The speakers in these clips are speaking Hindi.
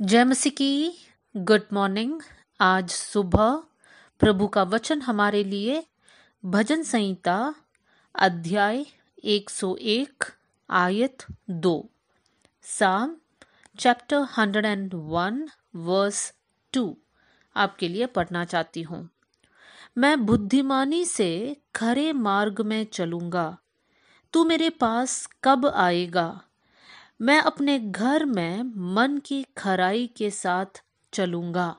जय मसीह की गुड मॉर्निंग आज सुबह प्रभु का वचन हमारे लिए भजन संहिता अध्याय 101 आयत 2 साम चैप्टर 101 वर्स 2 आपके लिए पढ़ना चाहती हूँ मैं बुद्धिमानी से खरे मार्ग में चलूँगा तू मेरे पास कब आएगा मैं अपने घर में मन की खराई के साथ चलूंगा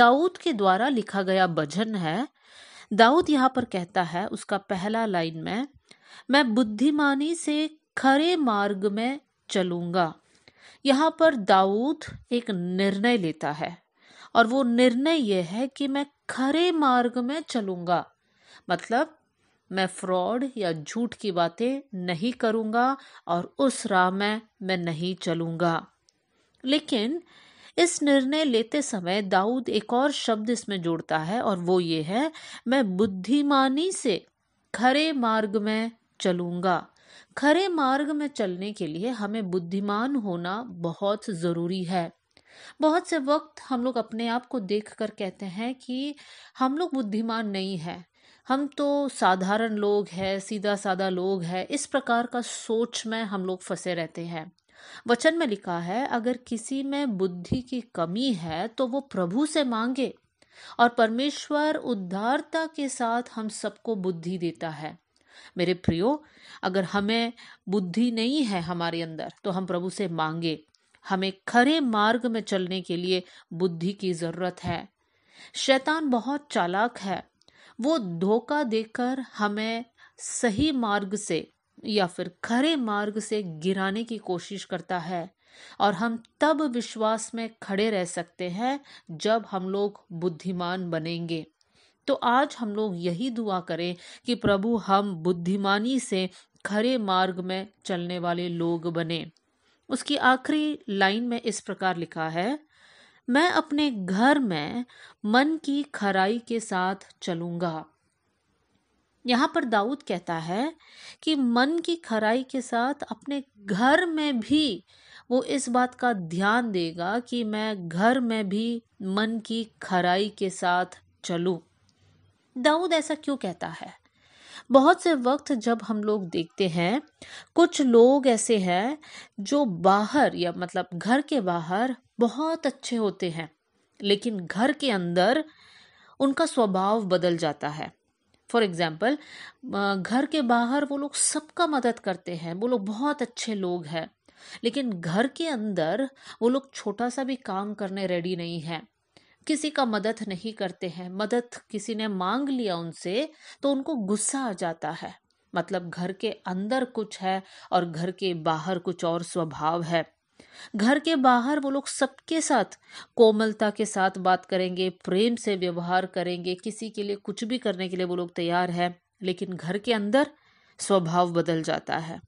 दाऊद के द्वारा लिखा गया भजन है दाऊद यहाँ पर कहता है उसका पहला लाइन में मैं बुद्धिमानी से खरे मार्ग में चलूंगा यहाँ पर दाऊद एक निर्णय लेता है और वो निर्णय यह है कि मैं खरे मार्ग में चलूंगा मतलब मैं फ्रॉड या झूठ की बातें नहीं करूँगा और उस राह में मैं नहीं चलूंगा लेकिन इस निर्णय लेते समय दाऊद एक और शब्द इसमें जोड़ता है और वो ये है मैं बुद्धिमानी से खरे मार्ग में चलूँगा खरे मार्ग में चलने के लिए हमें बुद्धिमान होना बहुत ज़रूरी है बहुत से वक्त हम लोग अपने आप को देख कर कहते हैं कि हम लोग बुद्धिमान नहीं हैं हम तो साधारण लोग हैं सीधा साधा लोग हैं इस प्रकार का सोच में हम लोग फंसे रहते हैं वचन में लिखा है अगर किसी में बुद्धि की कमी है तो वो प्रभु से मांगे और परमेश्वर उद्धारता के साथ हम सबको बुद्धि देता है मेरे प्रियो अगर हमें बुद्धि नहीं है हमारे अंदर तो हम प्रभु से मांगे हमें खरे मार्ग में चलने के लिए बुद्धि की जरूरत है शैतान बहुत चालाक है वो धोखा देकर हमें सही मार्ग से या फिर खरे मार्ग से गिराने की कोशिश करता है और हम तब विश्वास में खड़े रह सकते हैं जब हम लोग बुद्धिमान बनेंगे तो आज हम लोग यही दुआ करें कि प्रभु हम बुद्धिमानी से खरे मार्ग में चलने वाले लोग बने उसकी आखिरी लाइन में इस प्रकार लिखा है मैं अपने घर में मन की खराई के साथ चलूंगा यहाँ पर दाऊद कहता है कि मन की खराई के साथ अपने घर में भी वो इस बात का ध्यान देगा कि मैं घर में भी मन की खराई के साथ चलूं दाऊद ऐसा क्यों कहता है बहुत से वक्त जब हम लोग देखते हैं कुछ लोग ऐसे हैं जो बाहर या मतलब घर के बाहर बहुत अच्छे होते हैं लेकिन घर के अंदर उनका स्वभाव बदल जाता है फॉर एग्ज़ाम्पल घर के बाहर वो लोग सबका मदद करते हैं वो लोग बहुत अच्छे लोग हैं लेकिन घर के अंदर वो लोग छोटा सा भी काम करने रेडी नहीं है किसी का मदद नहीं करते हैं मदद किसी ने मांग लिया उनसे तो उनको गुस्सा आ जाता है मतलब घर के अंदर कुछ है और घर के बाहर कुछ और स्वभाव है घर के बाहर वो लोग सबके साथ कोमलता के साथ बात करेंगे प्रेम से व्यवहार करेंगे किसी के लिए कुछ भी करने के लिए वो लोग तैयार है लेकिन घर के अंदर स्वभाव बदल जाता है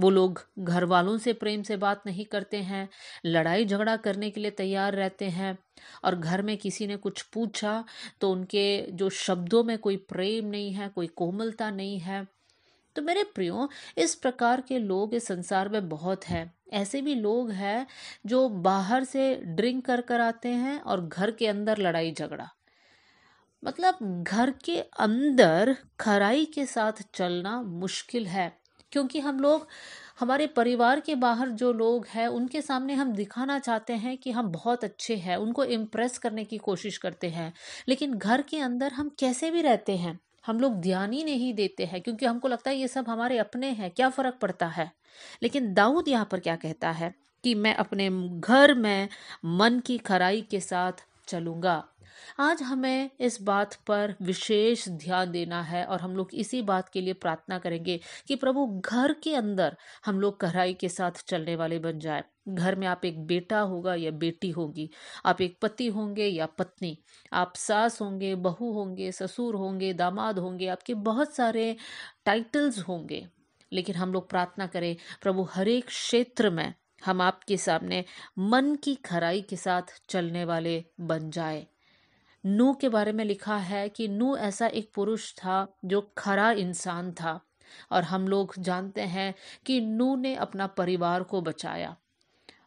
वो लोग घर वालों से प्रेम से बात नहीं करते हैं लड़ाई झगड़ा करने के लिए तैयार रहते हैं और घर में किसी ने कुछ पूछा तो उनके जो शब्दों में कोई प्रेम नहीं है कोई कोमलता नहीं है तो मेरे प्रियो इस प्रकार के लोग इस संसार में बहुत हैं ऐसे भी लोग हैं जो बाहर से ड्रिंक कर कर आते हैं और घर के अंदर लड़ाई झगड़ा मतलब घर के अंदर खराई के साथ चलना मुश्किल है क्योंकि हम लोग हमारे परिवार के बाहर जो लोग हैं उनके सामने हम दिखाना चाहते हैं कि हम बहुत अच्छे हैं उनको इम्प्रेस करने की कोशिश करते हैं लेकिन घर के अंदर हम कैसे भी रहते हैं हम लोग ध्यान ही नहीं देते हैं क्योंकि हमको लगता है ये सब हमारे अपने हैं क्या फ़र्क पड़ता है लेकिन दाऊद यहाँ पर क्या कहता है कि मैं अपने घर में मन की खराई के साथ चलूँगा आज हमें इस बात पर विशेष ध्यान देना है और हम लोग इसी बात के लिए प्रार्थना करेंगे कि प्रभु घर के अंदर हम लोग कढ़ाई के साथ चलने वाले बन जाए घर में आप एक बेटा होगा या बेटी होगी आप एक पति होंगे या पत्नी आप सास होंगे बहू होंगे ससुर होंगे दामाद होंगे आपके बहुत सारे टाइटल्स होंगे लेकिन हम लोग प्रार्थना करें प्रभु हरेक क्षेत्र में हम आपके सामने मन की खराई के साथ चलने वाले बन जाए नू के बारे में लिखा है कि नू ऐसा एक पुरुष था जो खरा इंसान था और हम लोग जानते हैं कि नू ने अपना परिवार को बचाया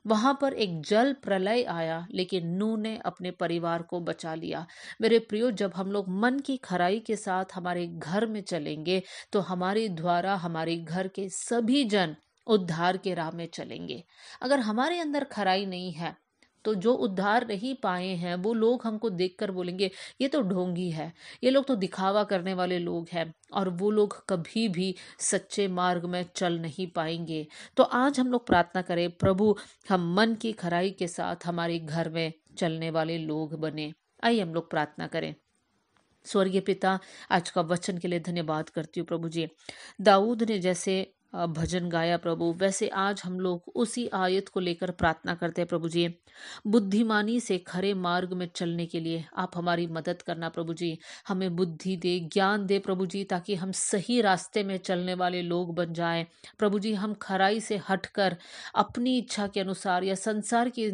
वहां पर एक जल प्रलय आया लेकिन नू ने अपने परिवार को बचा लिया मेरे प्रियो जब हम लोग मन की खराई के साथ हमारे घर में चलेंगे तो हमारे द्वारा हमारे घर के सभी जन उद्धार के राह में चलेंगे अगर हमारे अंदर खराई नहीं है तो जो उद्धार नहीं पाए हैं वो लोग हमको देख बोलेंगे ये तो ढोंगी है ये लोग तो दिखावा करने वाले लोग हैं और वो लोग कभी भी सच्चे मार्ग में चल नहीं पाएंगे तो आज हम लोग प्रार्थना करें प्रभु हम मन की खराई के साथ हमारे घर में चलने वाले लोग बने आइए हम लोग प्रार्थना करें स्वर्गीय पिता आज का वचन के लिए धन्यवाद करती हूँ प्रभु जी दाऊद ने जैसे भजन गाया प्रभु वैसे आज हम लोग उसी आयत को लेकर प्रार्थना करते हैं प्रभु जी बुद्धिमानी से खरे मार्ग में चलने के लिए आप हमारी मदद करना प्रभु जी हमें बुद्धि दे ज्ञान दे प्रभु जी ताकि हम सही रास्ते में चलने वाले लोग बन जाएं प्रभु जी हम खराई से हटकर अपनी इच्छा के अनुसार या संसार की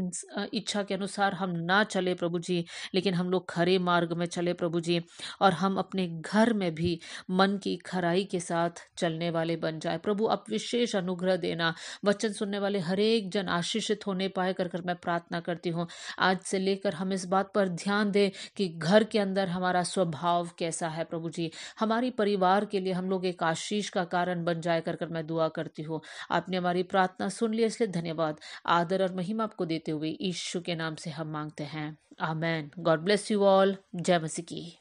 इच्छा के अनुसार हम ना चले प्रभु जी लेकिन हम लोग खरे मार्ग में चले प्रभु जी और हम अपने घर में भी मन की खराई के साथ चलने वाले बन जाए प्रभु आप विशेष अनुग्रह देना वचन सुनने वाले हरेक जन आशीषित होने पाए कर कर मैं प्रार्थना करती हूँ आज से लेकर हम इस बात पर ध्यान दें कि घर के अंदर हमारा स्वभाव कैसा है प्रभु जी हमारी परिवार के लिए हम लोग एक आशीष का कारण बन जाए कर कर मैं दुआ करती हूँ आपने हमारी प्रार्थना सुन ली इसलिए धन्यवाद आदर और महिमा आपको देते हुए ईश्व के नाम से हम मांगते हैं amen God bless you all जय मसी की